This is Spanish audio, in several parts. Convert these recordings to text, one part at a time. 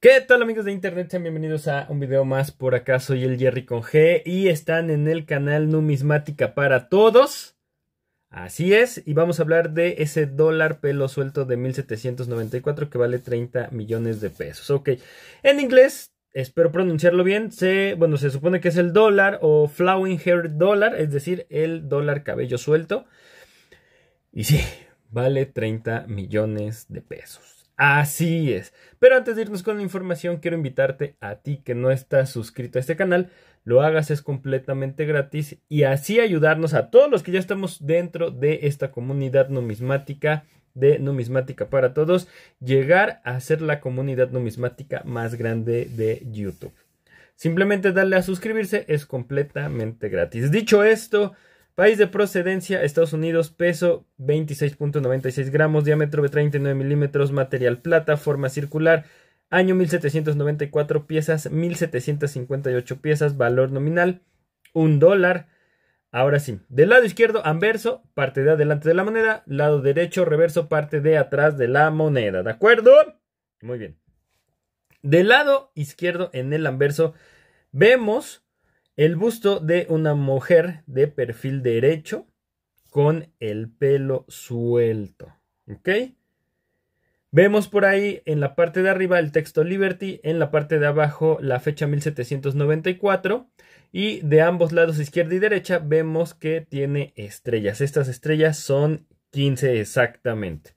¿Qué tal amigos de internet? Sean bienvenidos a un video más por acá, soy el Jerry con G y están en el canal Numismática para Todos. Así es, y vamos a hablar de ese dólar pelo suelto de 1794 que vale 30 millones de pesos. Ok, en inglés, espero pronunciarlo bien, se, bueno, se supone que es el dólar o flowing hair dólar, es decir, el dólar cabello suelto. Y sí, vale 30 millones de pesos. Así es. Pero antes de irnos con la información, quiero invitarte a ti que no estás suscrito a este canal, lo hagas, es completamente gratis y así ayudarnos a todos los que ya estamos dentro de esta comunidad numismática de numismática para todos, llegar a ser la comunidad numismática más grande de YouTube. Simplemente darle a suscribirse es completamente gratis. Dicho esto, País de procedencia, Estados Unidos, peso 26.96 gramos, diámetro de 39 milímetros, material plata, forma circular, año 1794 piezas, 1758 piezas, valor nominal, un dólar. Ahora sí, del lado izquierdo, anverso, parte de adelante de la moneda, lado derecho, reverso, parte de atrás de la moneda, ¿de acuerdo? Muy bien. Del lado izquierdo, en el anverso, vemos el busto de una mujer de perfil derecho con el pelo suelto. ¿Ok? Vemos por ahí en la parte de arriba el texto Liberty, en la parte de abajo la fecha 1794 y de ambos lados izquierda y derecha vemos que tiene estrellas. Estas estrellas son 15 exactamente.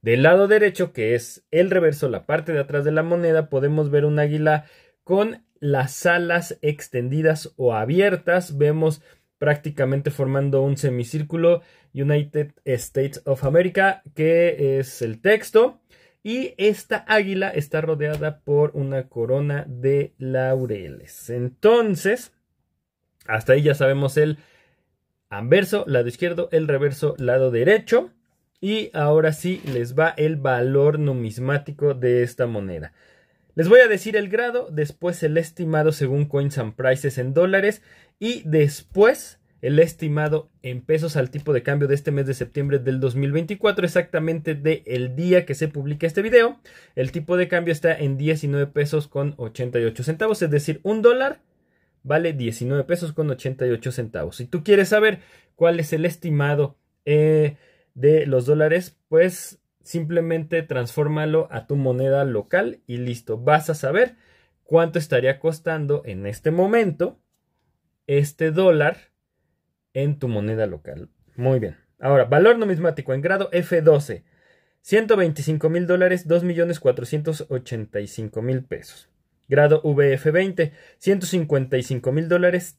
Del lado derecho, que es el reverso, la parte de atrás de la moneda, podemos ver un águila con las alas extendidas o abiertas. Vemos prácticamente formando un semicírculo United States of America, que es el texto. Y esta águila está rodeada por una corona de laureles. Entonces, hasta ahí ya sabemos el anverso, lado izquierdo, el reverso, lado derecho. Y ahora sí les va el valor numismático de esta moneda. Les voy a decir el grado, después el estimado según Coins and Prices en dólares y después el estimado en pesos al tipo de cambio de este mes de septiembre del 2024, exactamente del el día que se publica este video. El tipo de cambio está en 19 pesos con 88 centavos, es decir, un dólar vale 19 pesos con 88 centavos. Si tú quieres saber cuál es el estimado eh, de los dólares, pues simplemente transfórmalo a tu moneda local y listo. Vas a saber cuánto estaría costando en este momento este dólar en tu moneda local. Muy bien. Ahora, valor numismático en grado F12. 125 mil dólares, 2 millones 485 mil pesos. Grado VF20, 155 mil dólares,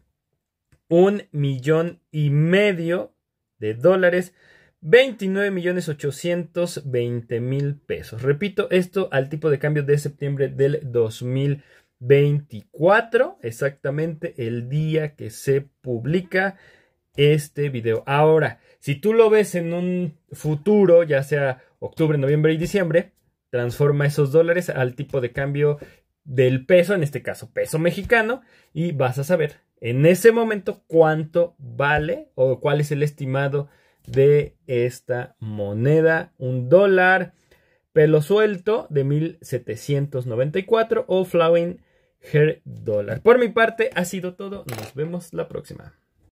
un millón y medio de dólares, 29 millones 820 mil pesos. Repito, esto al tipo de cambio de septiembre del 2024, exactamente el día que se publica este video. Ahora, si tú lo ves en un futuro, ya sea octubre, noviembre y diciembre, transforma esos dólares al tipo de cambio del peso, en este caso peso mexicano, y vas a saber en ese momento cuánto vale o cuál es el estimado de esta moneda, un dólar, pelo suelto de 1794 o flowing hair dólar. Por mi parte ha sido todo, nos vemos la próxima.